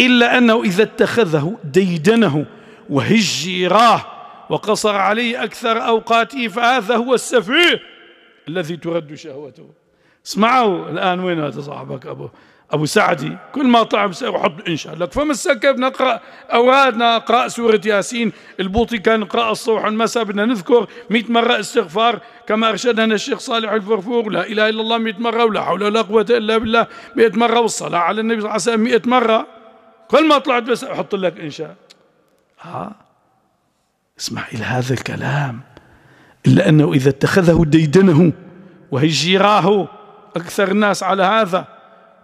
إلا أنه إذا اتخذه ديدنه وهجيراه وقصر عليه أكثر أوقاته فهذا هو السفيه الذي ترد شهوته اسمعوا الآن وين هذا صاحبك أبو أبو سعدي كل ما طعم وحط إنشاء لك فمسكب نقرأ أورادنا أقرأ سورة ياسين البوطي كان نقرأ الصبح والمساء بدنا نذكر 100 مرة استغفار كما أرشدنا الشيخ صالح الفرفور لا إله إلا الله 100 مرة ولا حول ولا قوة إلا بالله 100 مرة والصلاة على النبي صلى الله عليه وسلم 100 مرة كل ما طلعت بس احط لك انشاء ها آه. اسمع الى هذا الكلام الا انه اذا اتخذه ديدنه وهجيراه اكثر الناس على هذا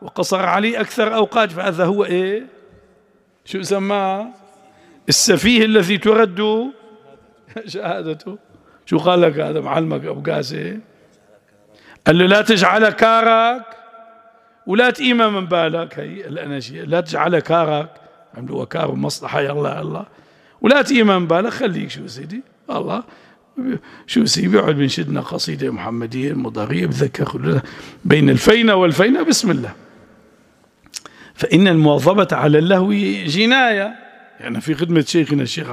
وقصر عليه اكثر اوقات فهذا هو ايه شو سماه السفيه الذي ترد شهادته شو قال لك هذا معلمك ابو قاسم قال له لا تجعل كارك ولا تقيمة من بالك هي الأناشيد لا تجعلها كارك عملوها كار ومصلحة يا الله ولا تقيمة من بالك خليك شو سيدي الله شو سيدي بيقعد بنشدنا قصيدة محمدية مضارية بذكر بين الفينة والفينة بسم الله فإن المواظبة على اللهو جناية يعني في خدمة شيخنا الشيخ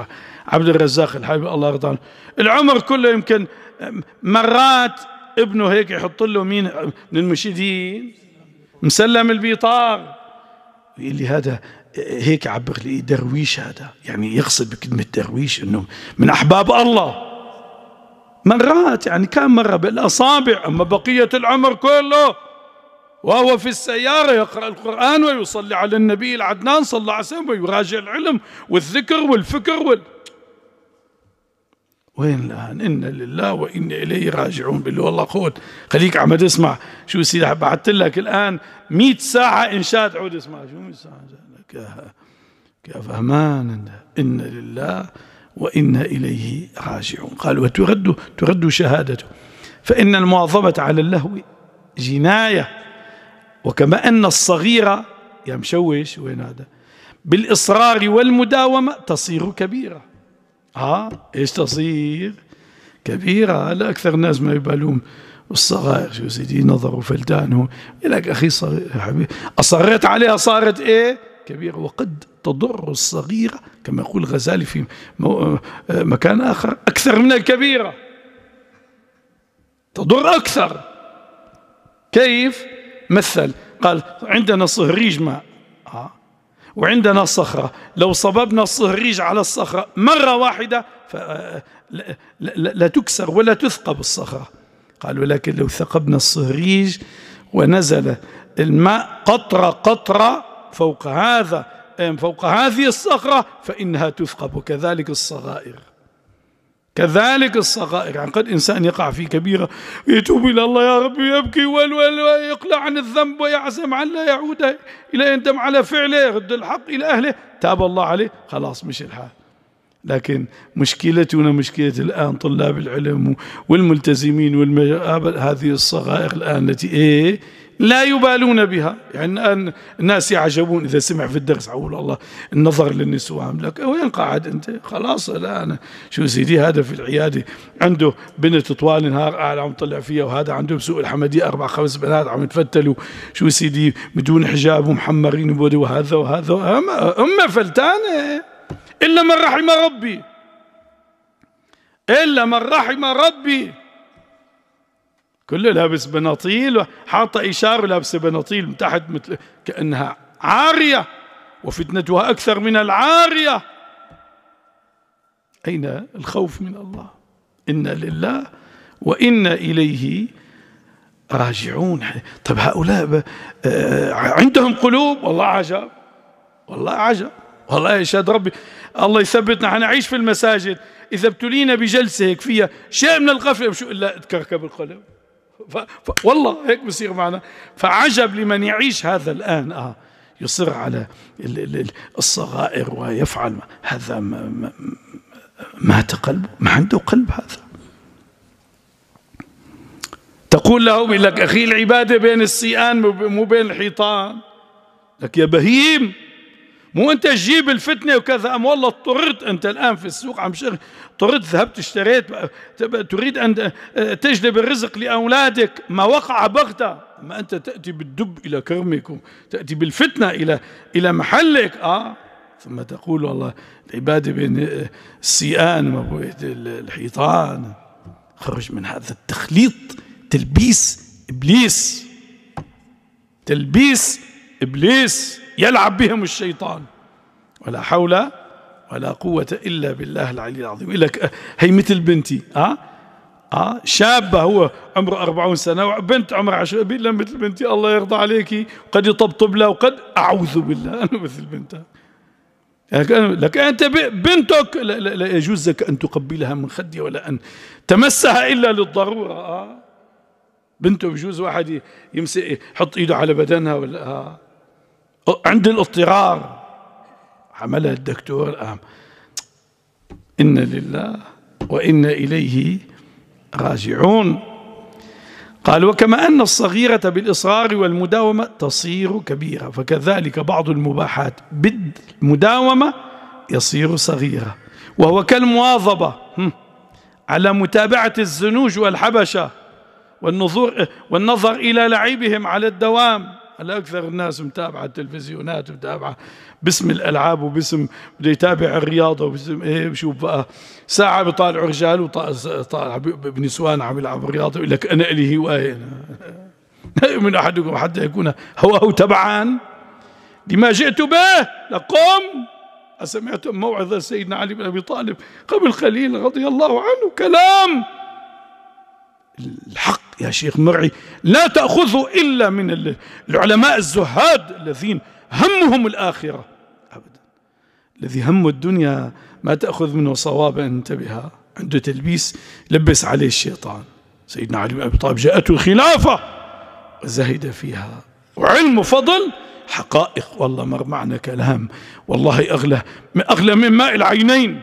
عبد الرزاق الحبيب الله يرضى عنه العمر كله يمكن مرات ابنه هيك يحط له مين من المشيدين مسلم البيطار يقول لي هذا هيك عبر لي درويش هذا يعني يقصد بكلمة درويش أنه من أحباب الله مرات يعني كان مرة بالأصابع أما بقية العمر كله وهو في السيارة يقرأ القرآن ويصلي على النبي العدنان صلى الله عليه وسلم ويراجع العلم والذكر والفكر وال... وين الآن إنا لله وإنا إليه راجعون بقول له والله خود خليك عم تسمع شو سيدي بعثت لك الآن 100 ساعة إنشاد عود اسمع شو 100 ساعة لك يا فهمان إنا لله وإنا إليه راجعون قال وترد ترد شهادته فإن المواظبة على اللهو جناية وكما أن الصغيرة يا مشوش وين هذا بالإصرار والمداومة تصير كبيرة ها آه، ايش تصير كبيرة هلا أكثر الناس ما يبالون الصغائر شو سيدي نظروا فلتانه لك أخي صغير حبيبي أصريت عليها صارت إيه كبيرة وقد تضر الصغيرة كما يقول الغزالي في مكان آخر أكثر من الكبيرة تضر أكثر كيف مثل قال عندنا صهريج ماء آه. وعندنا صخرة لو صببنا الصهريج على الصخرة مرة واحدة لا تكسر ولا تثقب الصخرة قالوا لكن لو ثقبنا الصهريج ونزل الماء قطرة قطرة فوق هذا فوق هذه الصخرة فإنها تثقب كذلك الصغائر كذلك الصغائر يعني قد إنسان يقع في كبيرة يتوب إلى الله يا ربي يبكي والوال ويقلع عن الذنب ويعزم عن لا يعود إلى يندم على فعله يرد الحق إلى أهله تاب الله عليه خلاص مش الحال لكن مشكلتنا مشكلة الآن طلاب العلم والملتزمين والم... هذه الصغائر الآن التي إيه لا يبالون بها يعني الناس يعجبون إذا سمع في الدرس أقول الله النظر للنسوان لك وين قاعد أنت خلاص لا أنا شو سيدي هذا في العيادة عنده بنت طوال نهار قاعد عم طلع فيها وهذا عنده بسوق الحمدية أربع خمس بنات عم يتفتلوا شو سيدي بدون حجاب ومحمرين بودي وهذا وهذا أمة فلتانة إلا من رحم ربي إلا من رحم ربي كله لابس بناطيل حاطة إشارة ولابسة بناطيل من تحت مثل كأنها عارية وفتنتها أكثر من العارية أين الخوف من الله إنا لله وإنا إليه راجعون طب هؤلاء آه، عندهم قلوب والله عجب والله عجب والله يشهد ربي الله يثبتنا حنعيش في المساجد إذا ابتلينا بجلسة هيك فيها شيء من الغفلة شو إلا تكركب القلب ف... ف... والله هيك بصير معنا فعجب لمن يعيش هذا الآن آه يصر على الصغائر ويفعل ما هذا ما مات قلبه ما عنده قلب هذا تقول له بيقول لك أخي العبادة بين السيئان مو بين الحيطان لك يا بهيم مو انت تجيب الفتنه وكذا ام والله اضطررت انت الان في السوق عم شغل اضطررت ذهبت اشتريت تريد ان تجلب الرزق لاولادك ما وقع بغته ما انت تاتي بالدب الى كرمك تاتي بالفتنه الى الى محلك اه ثم تقول والله العباده بين آه، السيئان الحيطان خرج من هذا التخليط تلبيس ابليس تلبيس ابليس يلعب بهم الشيطان ولا حول ولا قوة إلا بالله العلي العظيم لك هي مثل بنتي ها آه؟, اه شابة هو عمره 40 سنة وبنت عمرها 10 بالله مثل بنتي الله يرضى عليك قد يطبطب لها وقد أعوذ بالله أنا مثل بنتها لك أنت بنتك لا, لا, لا يجوز لك أن تقبلها من خدي ولا أن تمسها إلا للضرورة آه بنته بجوز واحد يمسك يحط إيده على بدنها ولا آه عند الاضطرار عملها الدكتور الآن إن لله وإنا إليه راجعون قال وكما أن الصغيرة بالإصرار والمداومة تصير كبيرة فكذلك بعض المباحات بالمداومة يصير صغيرة وهو كالمواظبة على متابعة الزنوج والحبشة والنظر, والنظر إلى لعيبهم على الدوام الاكثر اكثر الناس متابعه التلفزيونات متابعه باسم الالعاب وباسم بده يتابع الرياضه وباسم ايه بشوف بقى ساعه بيطالع رجال وطالع بنسوان عم يلعبوا رياضه يقول لك انا لي هوايه لا يؤمن احدكم حتى يكون هواه تبعا لما جئت به لقم أسمعتم موعظة سيدنا علي بن أبي طالب قبل قليل رضي الله عنه كلام الحق يا شيخ مرعي لا تأخذه إلا من العلماء الزهاد الذين همهم الآخرة أبدا الذي هم الدنيا ما تأخذ منه صوابا انتبه عنده تلبيس لبس عليه الشيطان سيدنا علي بن أبي طالب جاءته الخلافة وزهد فيها وعلم فضل حقائق والله مر معنا كلام والله أغلى أغلى من ماء العينين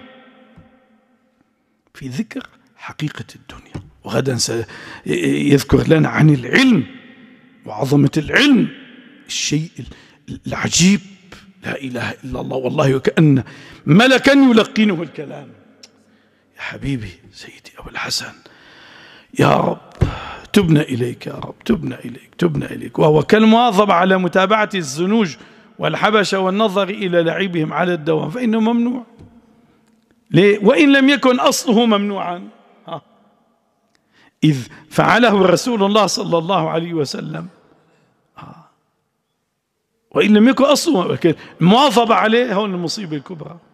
في ذكر حقيقة الدنيا وغدا سيذكر لنا عن العلم وعظمة العلم الشيء العجيب لا إله إلا الله والله وكأن ملكا يلقنه الكلام يا حبيبي سيدي أبو الحسن يا رب تبنا إليك يا رب تبنا إليك تبنا إليك وهو كالمواظبة على متابعة الزنوج والحبشة والنظر إلى لعبهم على الدوام فإنه ممنوع ليه؟ وإن لم يكن أصله ممنوعا إذ فعله رسول الله صلى الله عليه وسلم آه. وإن لم يكن أصلا المواظبة عليه هون المصيبة الكبرى